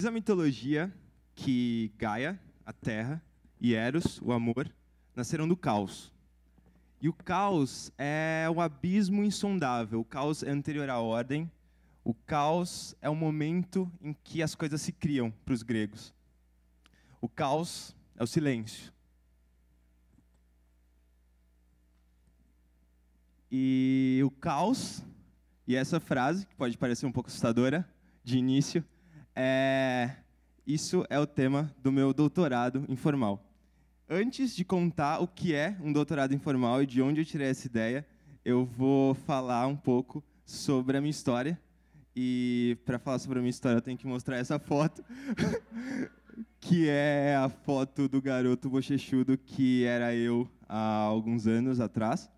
Diz a mitologia que Gaia, a terra, e Eros, o amor, nasceram do caos. E o caos é o abismo insondável, o caos é anterior à ordem, o caos é o momento em que as coisas se criam para os gregos. O caos é o silêncio. E o caos, e essa frase, que pode parecer um pouco assustadora de início, é, isso é o tema do meu doutorado informal. Antes de contar o que é um doutorado informal e de onde eu tirei essa ideia, eu vou falar um pouco sobre a minha história. E para falar sobre a minha história, eu tenho que mostrar essa foto, que é a foto do garoto bochechudo que era eu há alguns anos atrás.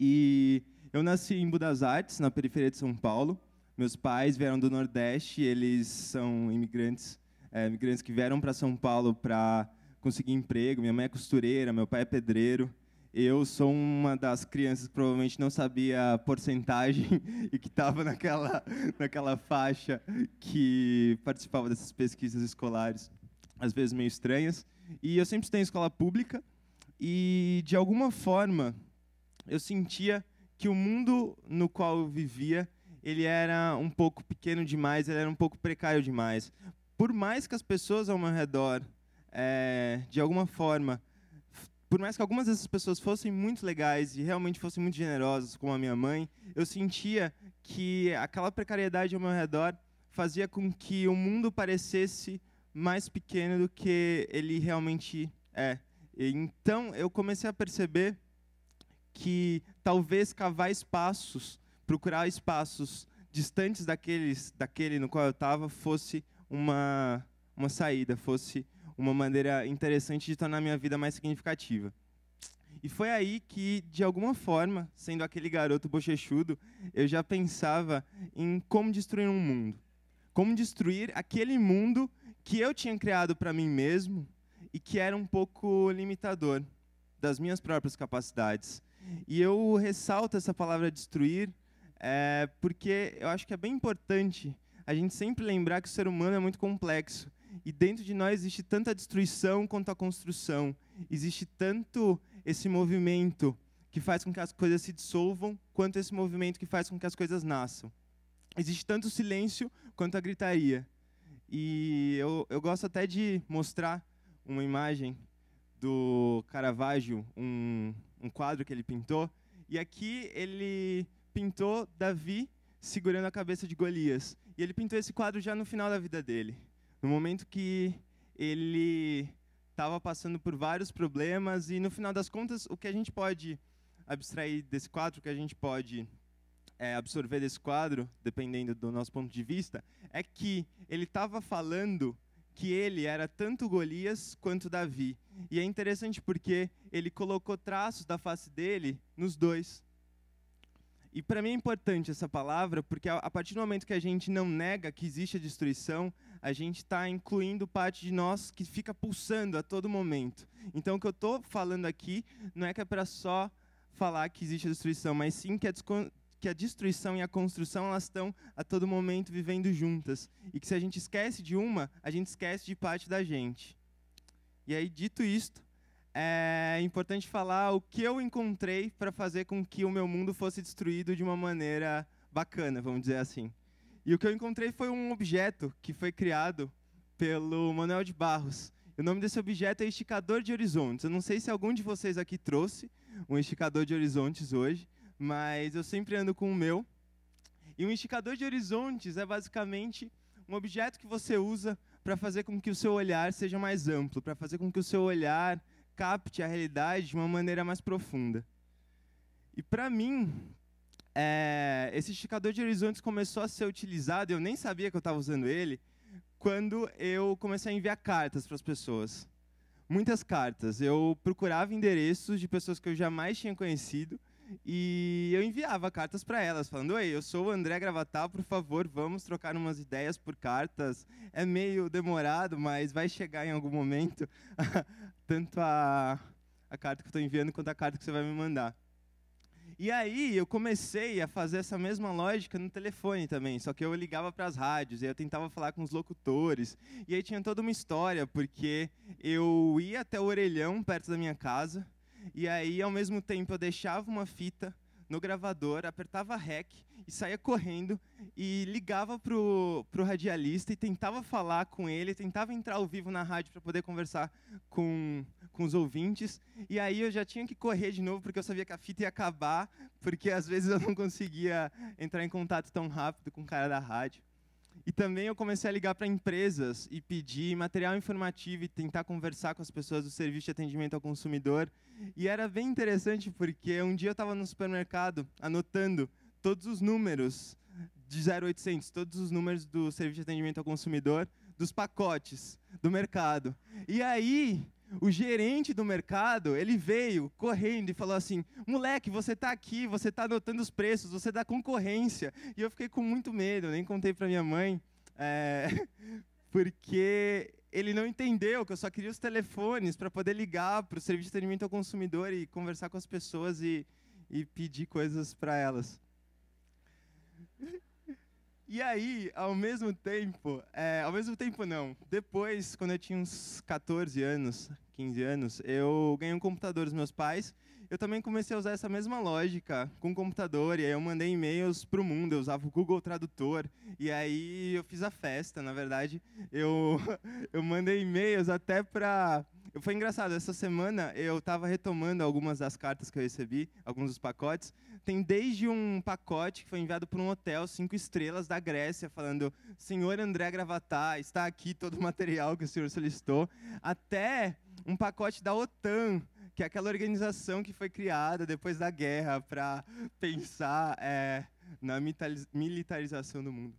E eu nasci em Budas Artes, na periferia de São Paulo, meus pais vieram do Nordeste, eles são imigrantes, é, imigrantes que vieram para São Paulo para conseguir emprego. Minha mãe é costureira, meu pai é pedreiro. Eu sou uma das crianças que provavelmente não sabia a porcentagem e que estava naquela, naquela faixa que participava dessas pesquisas escolares, às vezes meio estranhas. E eu sempre estudei em escola pública e, de alguma forma, eu sentia que o mundo no qual eu vivia ele era um pouco pequeno demais, ele era um pouco precário demais. Por mais que as pessoas ao meu redor, é, de alguma forma, por mais que algumas dessas pessoas fossem muito legais e realmente fossem muito generosas, como a minha mãe, eu sentia que aquela precariedade ao meu redor fazia com que o mundo parecesse mais pequeno do que ele realmente é. então eu comecei a perceber que talvez cavar espaços procurar espaços distantes daqueles, daquele no qual eu estava fosse uma, uma saída, fosse uma maneira interessante de tornar a minha vida mais significativa. E foi aí que, de alguma forma, sendo aquele garoto bochechudo, eu já pensava em como destruir um mundo. Como destruir aquele mundo que eu tinha criado para mim mesmo e que era um pouco limitador das minhas próprias capacidades. E eu ressalto essa palavra destruir é, porque eu acho que é bem importante a gente sempre lembrar que o ser humano é muito complexo e dentro de nós existe tanta destruição quanto a construção, existe tanto esse movimento que faz com que as coisas se dissolvam, quanto esse movimento que faz com que as coisas nasçam. Existe tanto o silêncio quanto a gritaria. E eu, eu gosto até de mostrar uma imagem do Caravaggio, um, um quadro que ele pintou. E aqui ele pintou Davi segurando a cabeça de Golias. E ele pintou esse quadro já no final da vida dele, no momento que ele estava passando por vários problemas e no final das contas o que a gente pode abstrair desse quadro, o que a gente pode é, absorver desse quadro, dependendo do nosso ponto de vista, é que ele estava falando que ele era tanto Golias quanto Davi. E é interessante porque ele colocou traços da face dele nos dois. E para mim é importante essa palavra, porque a, partir do momento que a gente não nega que existe a destruição, a gente está incluindo parte de nós que fica pulsando a todo momento. Então, o que eu estou falando aqui não é que é para só falar que existe a destruição, mas sim que a, que a destruição e a construção elas estão a todo momento vivendo juntas. E que se a gente esquece de uma, a gente esquece de parte da gente. E aí, dito isto, é importante falar o que eu encontrei para fazer com que o meu mundo fosse destruído de uma maneira bacana, vamos dizer assim. E o que eu encontrei foi um objeto que foi criado pelo Manuel de Barros. O nome desse objeto é esticador de horizontes. Eu não sei se algum de vocês aqui trouxe um esticador de horizontes hoje, mas eu sempre ando com o meu. E um esticador de horizontes é basicamente um objeto que você usa para fazer com que o seu olhar seja mais amplo, para fazer com que o seu olhar capte a realidade de uma maneira mais profunda. E para mim, é, esse esticador de horizontes começou a ser utilizado, eu nem sabia que eu estava usando ele, quando eu comecei a enviar cartas para as pessoas. Muitas cartas. Eu procurava endereços de pessoas que eu jamais tinha conhecido e eu enviava cartas para elas, falando: Oi, eu sou o André Gravatar, por favor, vamos trocar umas ideias por cartas. É meio demorado, mas vai chegar em algum momento. Tanto a, a carta que eu estou enviando quanto a carta que você vai me mandar. E aí eu comecei a fazer essa mesma lógica no telefone também, só que eu ligava para as rádios e eu tentava falar com os locutores. E aí tinha toda uma história, porque eu ia até o orelhão perto da minha casa e aí, ao mesmo tempo, eu deixava uma fita no gravador, apertava REC e saía correndo e ligava pro, pro radialista e tentava falar com ele, tentava entrar ao vivo na rádio para poder conversar com, com os ouvintes. E aí eu já tinha que correr de novo porque eu sabia que a fita ia acabar, porque às vezes eu não conseguia entrar em contato tão rápido com o cara da rádio. E também eu comecei a ligar para empresas e pedir material informativo e tentar conversar com as pessoas do serviço de atendimento ao consumidor. E era bem interessante porque um dia eu estava no supermercado anotando todos os números de 0800, todos os números do serviço de atendimento ao consumidor, dos pacotes do mercado. E aí o gerente do mercado, ele veio correndo e falou assim: "Moleque, você está aqui, você está anotando os preços, você dá concorrência". E eu fiquei com muito medo, nem contei para minha mãe, é, porque ele não entendeu que eu só queria os telefones para poder ligar para o serviço de atendimento ao consumidor e conversar com as pessoas e, e pedir coisas para elas. E aí, ao mesmo tempo, é, ao mesmo tempo não. Depois, quando eu tinha uns 14 anos, 15 anos, eu ganhei um computador dos meus pais. Eu também comecei a usar essa mesma lógica com o computador, e aí eu mandei e-mails para o mundo, eu usava o Google Tradutor, e aí eu fiz a festa, na verdade. Eu, eu mandei e-mails até para foi engraçado, essa semana eu estava retomando algumas das cartas que eu recebi, alguns dos pacotes. Tem desde um pacote que foi enviado por um hotel, cinco estrelas, da Grécia, falando: Senhor André Gravatar, está aqui todo o material que o senhor solicitou, até um pacote da OTAN, que é aquela organização que foi criada depois da guerra para pensar é, na militarização do mundo.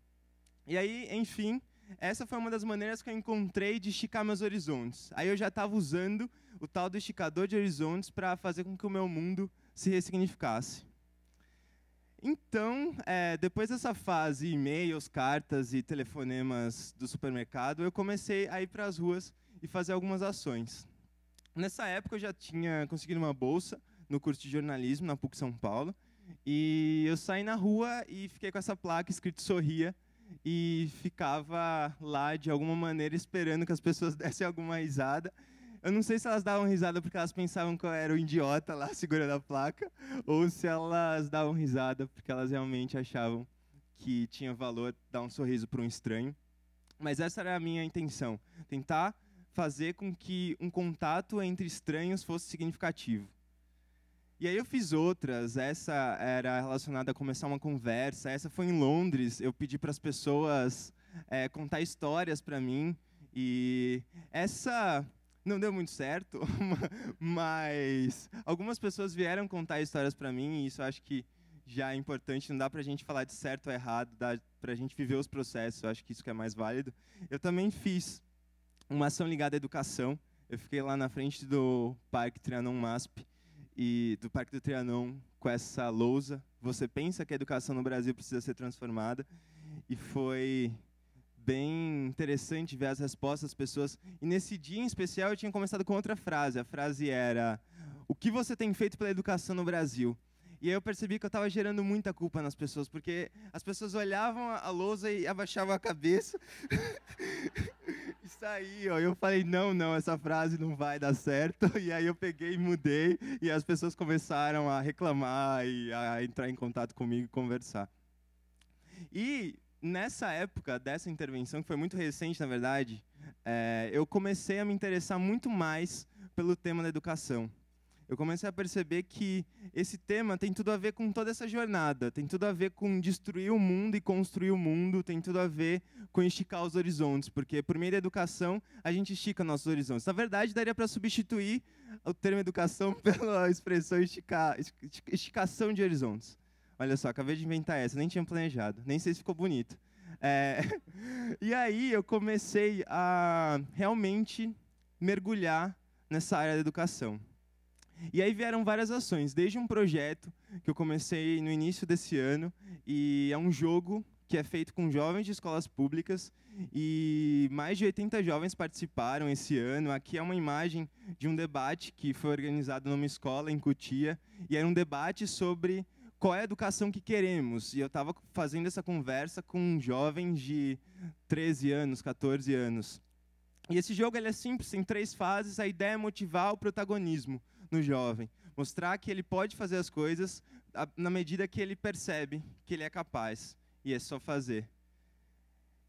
E aí, enfim, essa foi uma das maneiras que eu encontrei de esticar meus horizontes. Aí eu já estava usando o tal do esticador de horizontes para fazer com que o meu mundo se ressignificasse. Então, é, depois dessa fase, e-mails, cartas e telefonemas do supermercado, eu comecei a ir para as ruas e fazer algumas ações. Nessa época, eu já tinha conseguido uma bolsa no curso de jornalismo na PUC São Paulo. E eu saí na rua e fiquei com essa placa escrito Sorria, e ficava lá de alguma maneira esperando que as pessoas dessem alguma risada. Eu não sei se elas davam risada porque elas pensavam que eu era o um idiota lá segurando a placa, ou se elas davam risada porque elas realmente achavam que tinha valor dar um sorriso para um estranho. Mas essa era a minha intenção, tentar fazer com que um contato entre estranhos fosse significativo. E aí eu fiz outras. Essa era relacionada a começar uma conversa. Essa foi em Londres. Eu pedi para as pessoas é, contar histórias para mim. E essa não deu muito certo, mas algumas pessoas vieram contar histórias para mim. E isso eu acho que já é importante. Não dá para a gente falar de certo ou errado. Dá para a gente viver os processos. Eu acho que isso que é mais válido. Eu também fiz uma ação ligada à educação. Eu fiquei lá na frente do Parque Trianon MASP e do Parque do Trianon com essa lousa. Você pensa que a educação no Brasil precisa ser transformada e foi bem interessante ver as respostas das pessoas. E nesse dia em especial eu tinha começado com outra frase. A frase era: O que você tem feito pela educação no Brasil? E aí eu percebi que eu estava gerando muita culpa nas pessoas, porque as pessoas olhavam a lousa e abaixavam a cabeça. isso aí, ó. Eu falei, não, não, essa frase não vai dar certo. E aí eu peguei e mudei, e as pessoas começaram a reclamar e a entrar em contato comigo e conversar. E nessa época dessa intervenção, que foi muito recente, na verdade, é, eu comecei a me interessar muito mais pelo tema da educação eu comecei a perceber que esse tema tem tudo a ver com toda essa jornada, tem tudo a ver com destruir o mundo e construir o mundo, tem tudo a ver com esticar os horizontes, porque por meio da educação a gente estica nossos horizontes. Na verdade, daria para substituir o termo educação pela expressão esticar, esticação de horizontes. Olha só, acabei de inventar essa, nem tinha planejado, nem sei se ficou bonito. É, e aí eu comecei a realmente mergulhar nessa área da educação. E aí vieram várias ações, desde um projeto que eu comecei no início desse ano, e é um jogo que é feito com jovens de escolas públicas, e mais de 80 jovens participaram esse ano. Aqui é uma imagem de um debate que foi organizado numa escola em Cutia, e era um debate sobre qual é a educação que queremos. E eu estava fazendo essa conversa com um jovem de 13 anos, 14 anos. E esse jogo ele é simples, tem três fases. A ideia é motivar o protagonismo no jovem. Mostrar que ele pode fazer as coisas na medida que ele percebe que ele é capaz e é só fazer.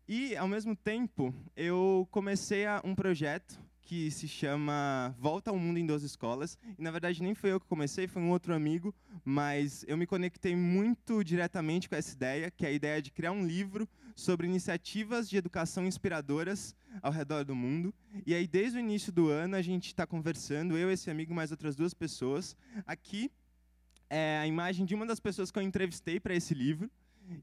E, ao mesmo tempo, eu comecei um projeto que se chama Volta ao Mundo em 12 Escolas. E na verdade nem foi eu que comecei, foi um outro amigo, mas eu me conectei muito diretamente com essa ideia, que é a ideia de criar um livro sobre iniciativas de educação inspiradoras ao redor do mundo. E aí desde o início do ano a gente está conversando, eu, esse amigo, mais outras duas pessoas. Aqui é a imagem de uma das pessoas que eu entrevistei para esse livro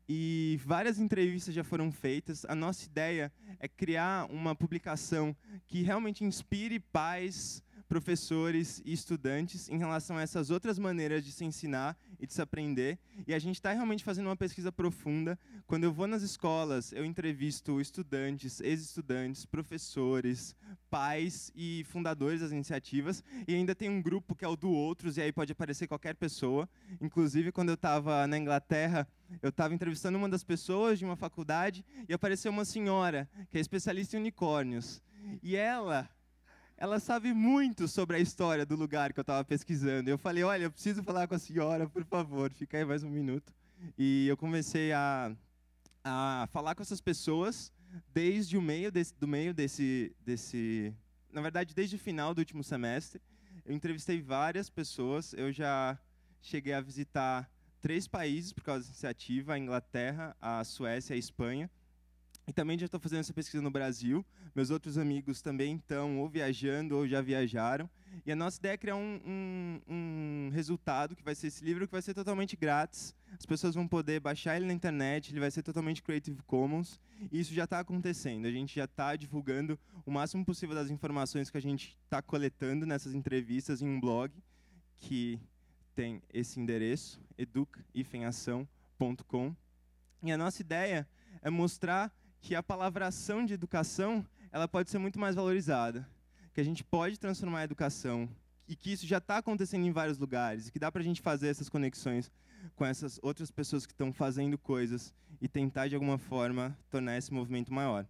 e várias entrevistas já foram feitas. A nossa ideia é criar uma publicação que realmente inspire pais, professores e estudantes em relação a essas outras maneiras de se ensinar e de se aprender. E a gente está realmente fazendo uma pesquisa profunda. Quando eu vou nas escolas, eu entrevisto estudantes, ex-estudantes, professores, pais e fundadores das iniciativas. E ainda tem um grupo que é o do Outros, e aí pode aparecer qualquer pessoa. Inclusive, quando eu estava na Inglaterra, eu estava entrevistando uma das pessoas de uma faculdade e apareceu uma senhora que é especialista em unicórnios. E ela ela sabe muito sobre a história do lugar que eu estava pesquisando. Eu falei, olha, eu preciso falar com a senhora, por favor, fica aí mais um minuto. E eu comecei a, a falar com essas pessoas desde o meio desse, do meio desse, desse, na verdade, desde o final do último semestre. Eu entrevistei várias pessoas. Eu já cheguei a visitar três países por causa dessa iniciativa: a Inglaterra, a Suécia, a Espanha. E também já estou fazendo essa pesquisa no Brasil. Meus outros amigos também estão ou viajando ou já viajaram. E a nossa ideia é criar um, um, um, resultado que vai ser esse livro, que vai ser totalmente grátis. As pessoas vão poder baixar ele na internet, ele vai ser totalmente Creative Commons. E isso já está acontecendo. A gente já está divulgando o máximo possível das informações que a gente está coletando nessas entrevistas em um blog que tem esse endereço, educa E a nossa ideia é mostrar que a palavra ação de educação ela pode ser muito mais valorizada, que a gente pode transformar a educação e que isso já está acontecendo em vários lugares, e que dá para a gente fazer essas conexões com essas outras pessoas que estão fazendo coisas e tentar de alguma forma tornar esse movimento maior.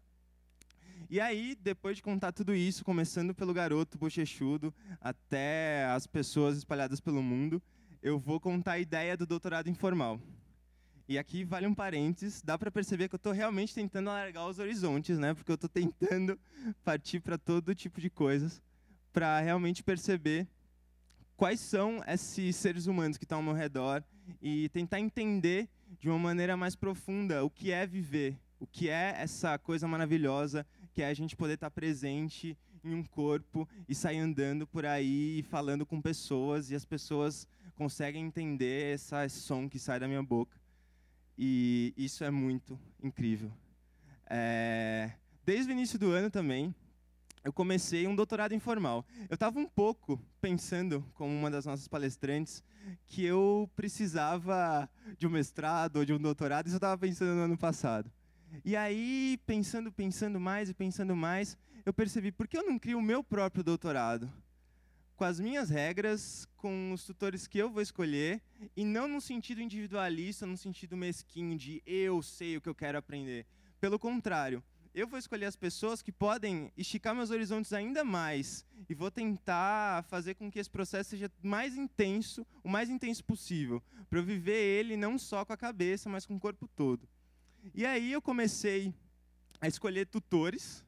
E aí, depois de contar tudo isso, começando pelo garoto bochechudo até as pessoas espalhadas pelo mundo, eu vou contar a ideia do doutorado informal. E aqui vale um parênteses, dá para perceber que eu estou realmente tentando alargar os horizontes, né? Porque eu estou tentando partir para todo tipo de coisas, para realmente perceber quais são esses seres humanos que estão ao meu redor e tentar entender de uma maneira mais profunda o que é viver, o que é essa coisa maravilhosa que é a gente poder estar tá presente em um corpo e sair andando por aí e falando com pessoas e as pessoas conseguem entender esse som que sai da minha boca. E isso é muito incrível. É, desde o início do ano também, eu comecei um doutorado informal. Eu estava um pouco pensando, como uma das nossas palestrantes, que eu precisava de um mestrado ou de um doutorado, isso eu estava pensando no ano passado. E aí, pensando, pensando mais e pensando mais, eu percebi, por que eu não crio o meu próprio doutorado? com as minhas regras, com os tutores que eu vou escolher, e não no sentido individualista, no sentido mesquinho de eu sei o que eu quero aprender. Pelo contrário, eu vou escolher as pessoas que podem esticar meus horizontes ainda mais e vou tentar fazer com que esse processo seja mais intenso, o mais intenso possível, para eu viver ele não só com a cabeça, mas com o corpo todo. E aí eu comecei a escolher tutores,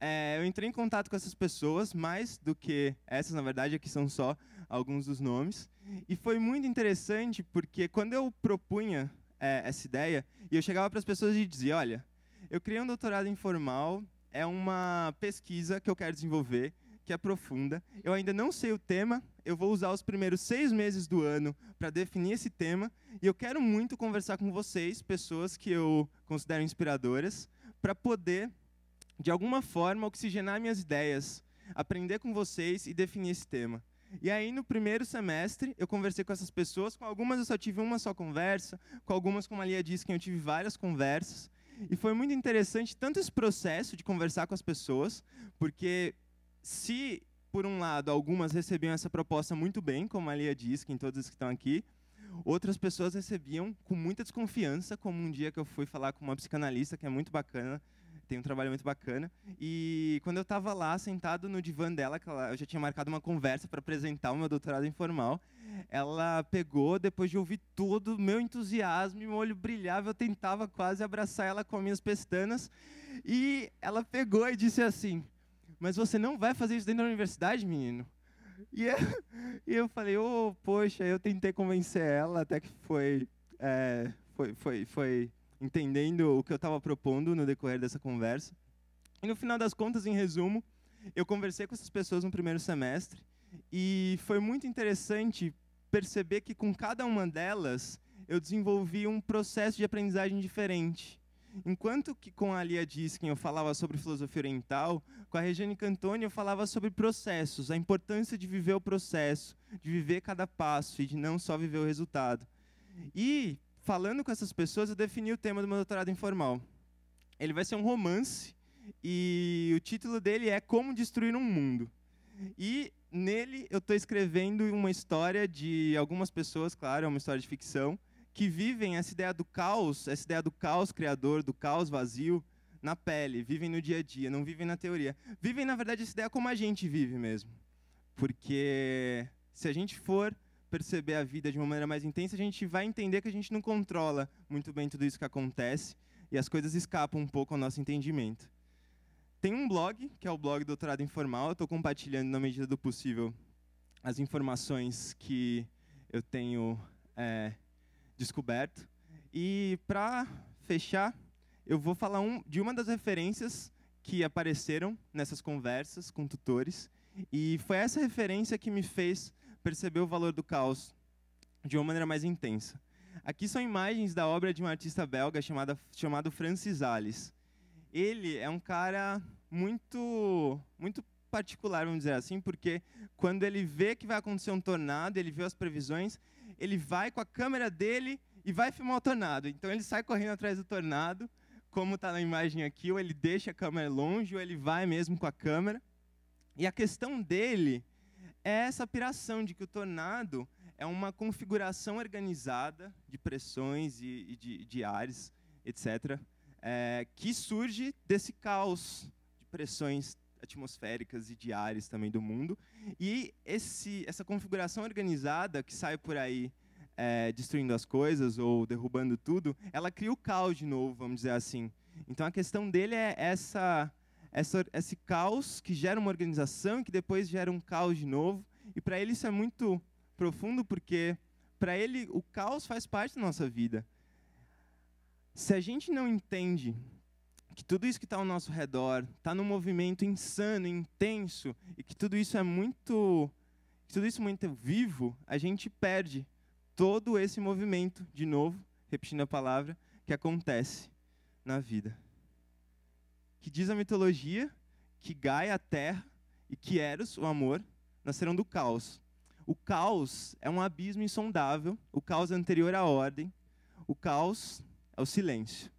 é, eu entrei em contato com essas pessoas, mais do que essas, na verdade, aqui é são só alguns dos nomes. E foi muito interessante porque quando eu propunha é, essa ideia, e eu chegava para as pessoas e dizia: olha, eu criei um doutorado informal, é uma pesquisa que eu quero desenvolver, que é profunda Eu ainda não sei o tema, eu vou usar os primeiros seis meses do ano para definir esse tema, e eu quero muito conversar com vocês, pessoas que eu considero inspiradoras, para poder de alguma forma, oxigenar minhas ideias, aprender com vocês e definir esse tema. E aí, no primeiro semestre, eu conversei com essas pessoas, com algumas eu só tive uma só conversa, com algumas, como a Lia disse, que eu tive várias conversas. E foi muito interessante tanto esse processo de conversar com as pessoas, porque se, por um lado, algumas recebiam essa proposta muito bem, como a Lia disse, que em as que estão aqui, outras pessoas recebiam com muita desconfiança, como um dia que eu fui falar com uma psicanalista, que é muito bacana, tem um trabalho muito bacana. E quando eu estava lá, sentado no divã dela, que ela, eu já tinha marcado uma conversa para apresentar o meu doutorado informal, ela pegou, depois de ouvir todo o meu entusiasmo, meu olho brilhava, eu tentava quase abraçar ela com minhas pestanas, e ela pegou e disse assim, mas você não vai fazer isso dentro da universidade, menino? E eu, e eu falei, oh, poxa, eu tentei convencer ela, até que foi, é, foi, foi, foi entendendo o que eu estava propondo no decorrer dessa conversa. E no final das contas, em resumo, eu conversei com essas pessoas no primeiro semestre e foi muito interessante perceber que com cada uma delas eu desenvolvi um processo de aprendizagem diferente. Enquanto que com a Lia Diskin eu falava sobre filosofia oriental, com a Regiane Cantoni eu falava sobre processos, a importância de viver o processo, de viver cada passo e de não só viver o resultado. E falando com essas pessoas, eu defini o tema do meu doutorado informal. Ele vai ser um romance e o título dele é Como Destruir um Mundo. E nele eu estou escrevendo uma história de algumas pessoas, claro, é uma história de ficção, que vivem essa ideia do caos, essa ideia do caos criador, do caos vazio, na pele, vivem no dia a dia, não vivem na teoria. Vivem, na verdade, essa ideia como a gente vive mesmo. Porque se a gente for perceber a vida de uma maneira mais intensa, a gente vai entender que a gente não controla muito bem tudo isso que acontece e as coisas escapam um pouco ao nosso entendimento. Tem um blog, que é o blog Doutorado Informal, eu estou compartilhando na medida do possível as informações que eu tenho é, descoberto. E para fechar, eu vou falar um, de uma das referências que apareceram nessas conversas com tutores. E foi essa referência que me fez percebeu o valor do caos de uma maneira mais intensa. Aqui são imagens da obra de um artista belga chamada, chamado Francis Alves. Ele é um cara muito, muito particular, vamos dizer assim, porque quando ele vê que vai acontecer um tornado, ele vê as previsões, ele vai com a câmera dele e vai filmar o tornado. Então ele sai correndo atrás do tornado, como está na imagem aqui, ou ele deixa a câmera longe, ou ele vai mesmo com a câmera. E a questão dele é essa piração de que o tornado é uma configuração organizada de pressões e, e de, de, ares, etc., é, que surge desse caos de pressões atmosféricas e de ares também do mundo. E esse, essa configuração organizada que sai por aí é, destruindo as coisas ou derrubando tudo, ela cria o caos de novo, vamos dizer assim. Então a questão dele é essa essa, esse caos que gera uma organização e que depois gera um caos de novo. E para ele isso é muito profundo, porque para ele o caos faz parte da nossa vida. Se a gente não entende que tudo isso que está ao nosso redor está num movimento insano, intenso, e que tudo isso é muito, tudo isso é muito vivo, a gente perde todo esse movimento, de novo, repetindo a palavra, que acontece na vida que diz a mitologia que Gaia, a terra, e que Eros, o amor, nasceram do caos. O caos é um abismo insondável, o caos é anterior à ordem, o caos é o silêncio.